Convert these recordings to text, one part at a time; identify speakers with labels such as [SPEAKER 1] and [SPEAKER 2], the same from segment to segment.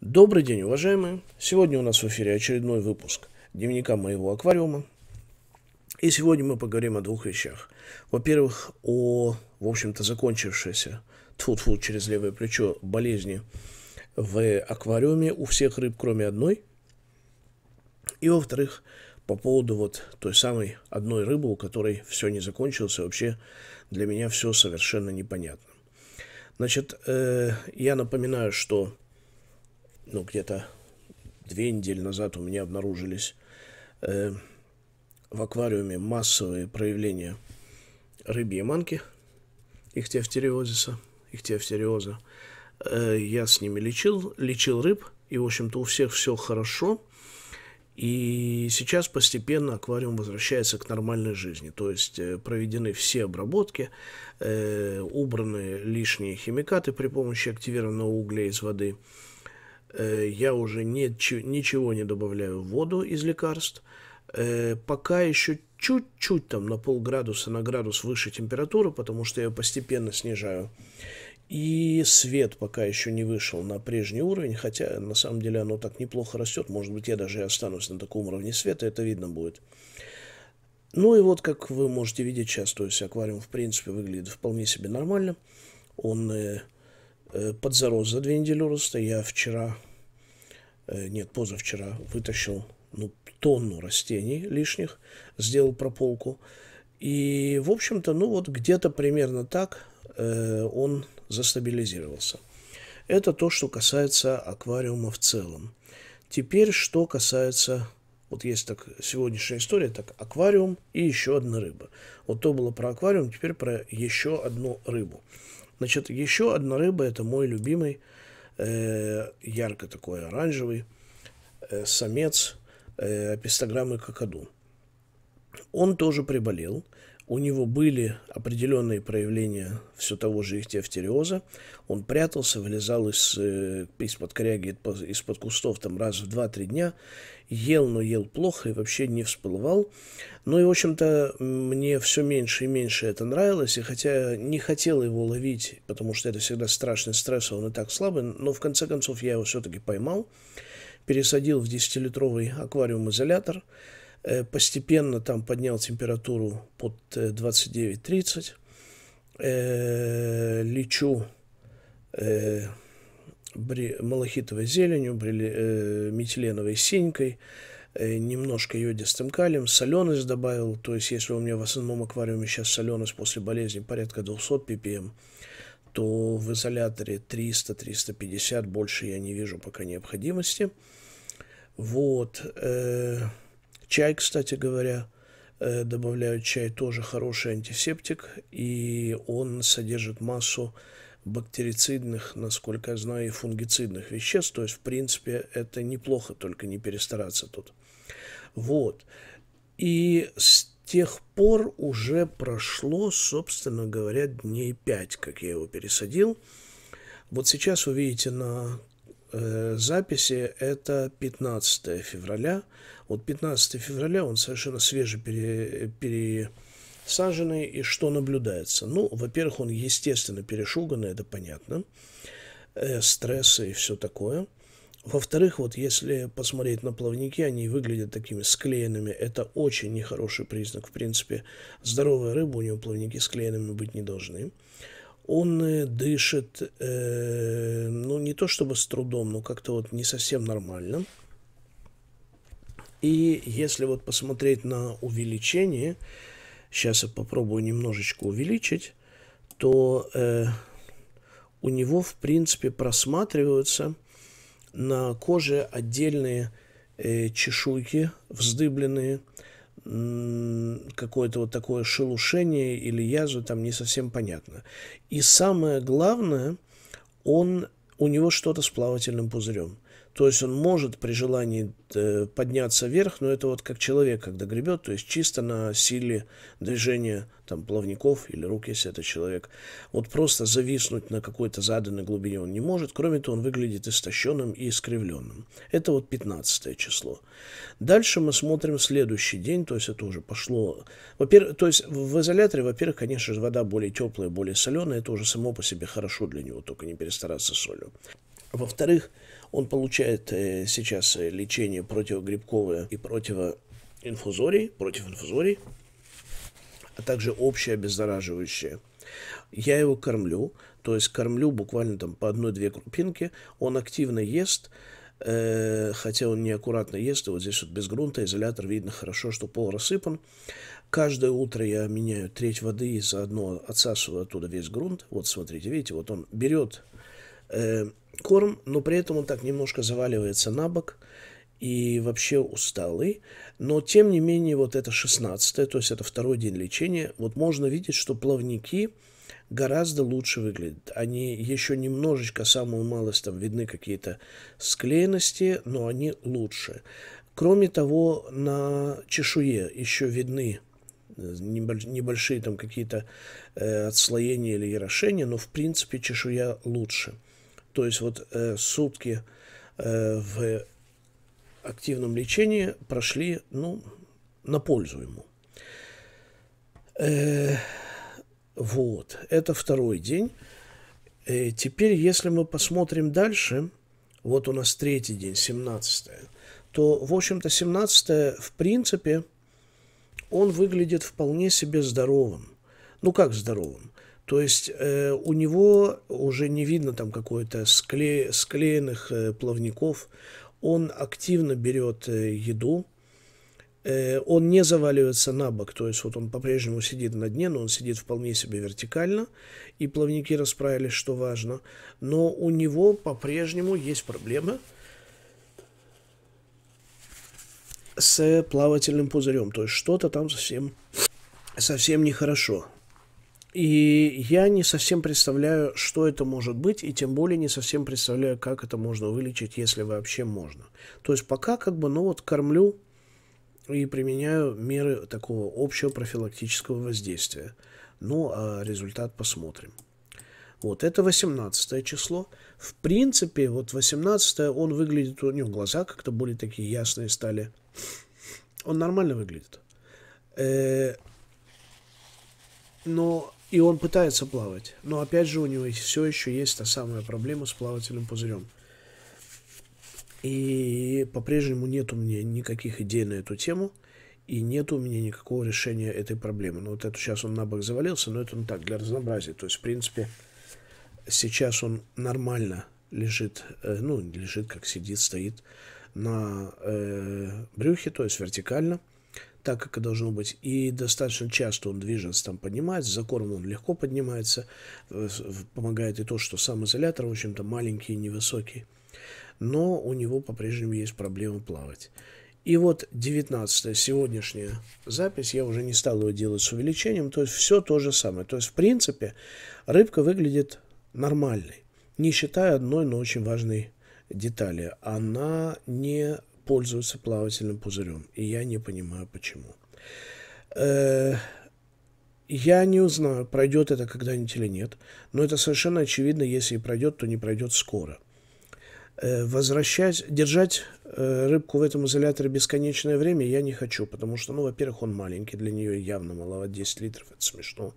[SPEAKER 1] Добрый день, уважаемые! Сегодня у нас в эфире очередной выпуск дневника моего аквариума. И сегодня мы поговорим о двух вещах. Во-первых, о, в общем-то, закончившейся тфу-тфу через левое плечо болезни в аквариуме у всех рыб, кроме одной. И, во-вторых, по поводу вот той самой одной рыбы, у которой все не закончилось, и вообще для меня все совершенно непонятно. Значит, э, я напоминаю, что ну, где-то две недели назад у меня обнаружились э, в аквариуме массовые проявления рыбьей манки, ихтиофтериозиса, ихтиофтериоза. Э, я с ними лечил, лечил рыб, и, в общем-то, у всех все хорошо. И сейчас постепенно аквариум возвращается к нормальной жизни. То есть э, проведены все обработки, э, убраны лишние химикаты при помощи активированного угля из воды – Э, я уже ничего не добавляю в воду из лекарств. Э, пока еще чуть-чуть там на полградуса, на градус выше температуры, потому что я ее постепенно снижаю. И свет пока еще не вышел на прежний уровень, хотя на самом деле оно так неплохо растет. Может быть, я даже и останусь на таком уровне света, это видно будет. Ну и вот, как вы можете видеть сейчас, то есть аквариум, в принципе, выглядит вполне себе нормально. Он э, Э, подзарос за две недели роста. Я вчера, э, нет, позавчера вытащил ну, тонну растений лишних, сделал прополку. И, в общем-то, ну вот где-то примерно так э, он застабилизировался. Это то, что касается аквариума в целом. Теперь, что касается, вот есть так сегодняшняя история, так аквариум и еще одна рыба. Вот то было про аквариум, теперь про еще одну рыбу. Значит, еще одна рыба, это мой любимый, э, ярко такой оранжевый, э, самец э, пистограммы какаду. Он тоже приболел, у него были определенные проявления все того же ихтиофтериоза. Он прятался, вылезал из, э, из-под коряги, из-под кустов там раз в 2-3 дня, ел, но ел плохо и вообще не всплывал. Ну и, в общем-то, мне все меньше и меньше это нравилось, и хотя не хотел его ловить, потому что это всегда страшный стресс, а он и так слабый, но в конце концов я его все-таки поймал, пересадил в 10-литровый аквариум-изолятор, изолятор Э, постепенно там поднял температуру под 29-30. Э, э, лечу малахитовой зеленью, метиленовой синькой, немножко йодистым калием, соленость добавил, то есть если у меня в основном аквариуме сейчас соленость после болезни порядка 200 ppm, то в изоляторе 300-350 больше я не вижу пока необходимости. Вот. Чай, кстати говоря, э, добавляют чай, тоже хороший антисептик, и он содержит массу бактерицидных, насколько я знаю, и фунгицидных веществ. То есть, в принципе, это неплохо, только не перестараться тут. Вот. И с тех пор уже прошло, собственно говоря, дней 5, как я его пересадил. Вот сейчас вы видите на э, записи, это 15 февраля, вот 15 февраля он совершенно свеже пере, пересаженный. И что наблюдается? Ну, во-первых, он, естественно, перешуганный, это понятно. Э, стрессы и все такое. Во-вторых, вот если посмотреть на плавники, они выглядят такими склеенными. Это очень нехороший признак. В принципе, здоровая рыба, у нее плавники склеенными быть не должны. Он э, дышит, э, ну, не то чтобы с трудом, но как-то вот не совсем нормально. И если вот посмотреть на увеличение, сейчас я попробую немножечко увеличить, то э, у него, в принципе, просматриваются на коже отдельные э, чешуйки вздыбленные, какое-то вот такое шелушение или язва, там не совсем понятно. И самое главное, он, у него что-то с плавательным пузырем – то есть он может при желании э, подняться вверх, но это вот как человек, когда гребет, то есть чисто на силе движения там плавников или рук, если это человек. Вот просто зависнуть на какой-то заданной глубине он не может. Кроме того, он выглядит истощенным и искривленным. Это вот 15 число. Дальше мы смотрим следующий день, то есть это уже пошло... Во-первых, то есть в изоляторе, во-первых, конечно же, вода более теплая, более соленая, это уже само по себе хорошо для него, только не перестараться с солью. Во-вторых, он получает э, сейчас э, лечение противогрибковое и противоинфузорий, против инфузорий, а также общее обеззараживающее. Я его кормлю, то есть кормлю буквально там по одной-две крупинки, он активно ест, э, хотя он неаккуратно ест, и вот здесь вот без грунта изолятор видно хорошо, что пол рассыпан. Каждое утро я меняю треть воды и заодно отсасываю оттуда весь грунт. Вот смотрите, видите, вот он берет э, корм, но при этом он так немножко заваливается на бок и вообще усталый. Но тем не менее, вот это 16 то есть это второй день лечения, вот можно видеть, что плавники гораздо лучше выглядят. Они еще немножечко, самую малость, там видны какие-то склеенности, но они лучше. Кроме того, на чешуе еще видны э, небольшие там какие-то э, отслоения или ярошения, но в принципе чешуя лучше. То есть вот э, сутки э, в активном лечении прошли, ну, на пользу ему. Э, вот, это второй день. Э, теперь, если мы посмотрим дальше, вот у нас третий день, 17 то, в общем-то, 17 в принципе, он выглядит вполне себе здоровым. Ну как здоровым? То есть э, у него уже не видно там какой-то скле... склеенных э, плавников. Он активно берет э, еду. Э, он не заваливается на бок, то есть вот он по-прежнему сидит на дне, но он сидит вполне себе вертикально, и плавники расправились, что важно. Но у него по-прежнему есть проблемы с плавательным пузырем, то есть что-то там совсем, совсем нехорошо. И я не совсем представляю, что это может быть, и тем более не совсем представляю, как это можно вылечить, если вообще можно. То есть пока как бы, ну вот кормлю и применяю меры такого общего профилактического воздействия. Ну, а результат посмотрим. Вот, это 18 число. В принципе, вот 18 он выглядит, у него глаза как-то более такие ясные стали. Он нормально выглядит. Э, но и он пытается плавать, но опять же у него все еще есть та самая проблема с плавательным пузырем. И по-прежнему нет у меня никаких идей на эту тему, и нет у меня никакого решения этой проблемы. Ну вот это сейчас он на бок завалился, но это ну так, для разнообразия. То есть, в принципе, сейчас он нормально лежит, э, ну, лежит, как сидит, стоит на э, брюхе, то есть вертикально – так, как и должно быть. И достаточно часто он движется, там поднимается, за кормом он легко поднимается. Э, помогает и то, что сам изолятор, в общем-то, маленький и невысокий. Но у него по-прежнему есть проблемы плавать. И вот 19 сегодняшняя запись, я уже не стал ее делать с увеличением, то есть все то же самое. То есть, в принципе, рыбка выглядит нормальной, не считая одной, но очень важной детали. Она не пользуются плавательным пузырем. И я не понимаю, почему. Э, я не узнаю, пройдет это когда-нибудь или нет, но это совершенно очевидно, если и пройдет, то не пройдет скоро. Э, возвращать, держать э, рыбку в этом изоляторе бесконечное время я не хочу, потому что, ну, во-первых, он маленький, для нее явно маловат 10 литров, это смешно.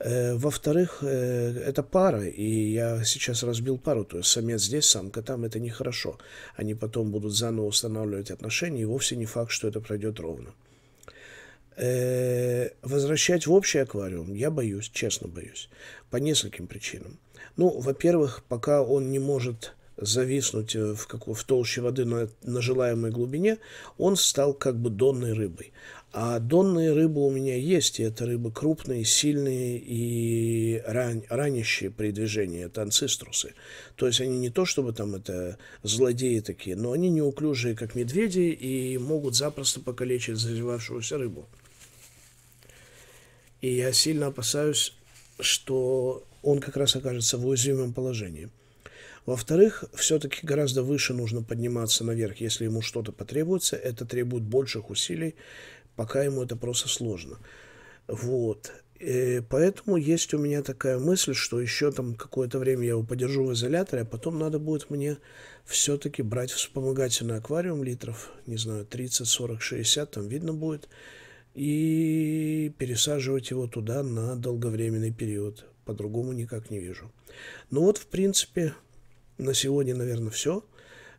[SPEAKER 1] Э, во-вторых, э, это пара, и я сейчас разбил пару, то есть самец здесь, самка там, это нехорошо. Они потом будут заново устанавливать отношения, и вовсе не факт, что это пройдет ровно. Э, возвращать в общий аквариум я боюсь, честно боюсь, по нескольким причинам. Ну, во-первых, пока он не может зависнуть в, какой, в толще воды на, на желаемой глубине, он стал как бы донной рыбой. А донные рыбы у меня есть, и это рыбы крупные, сильные и ран, ранящие при движении, это анциструсы. То есть они не то чтобы там это злодеи такие, но они неуклюжие, как медведи, и могут запросто покалечить зазевавшуюся рыбу. И я сильно опасаюсь, что он как раз окажется в уязвимом положении. Во-вторых, все-таки гораздо выше нужно подниматься наверх, если ему что-то потребуется. Это требует больших усилий, пока ему это просто сложно. Вот. И э, поэтому есть у меня такая мысль, что еще там какое-то время я его подержу в изоляторе, а потом надо будет мне все-таки брать вспомогательный аквариум литров, не знаю, 30, 40, 60, там видно будет, и пересаживать его туда на долговременный период. По-другому никак не вижу. Ну вот, в принципе, на сегодня, наверное, все.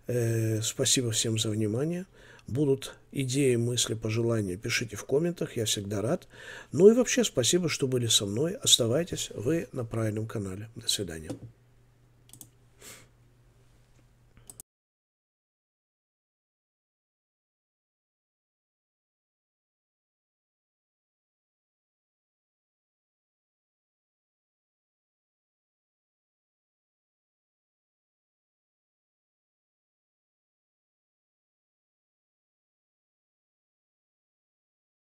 [SPEAKER 1] Э, спасибо всем за внимание будут идеи, мысли, пожелания, пишите в комментах, я всегда рад. Ну и вообще спасибо, что были со мной. Оставайтесь, вы на правильном канале. До свидания.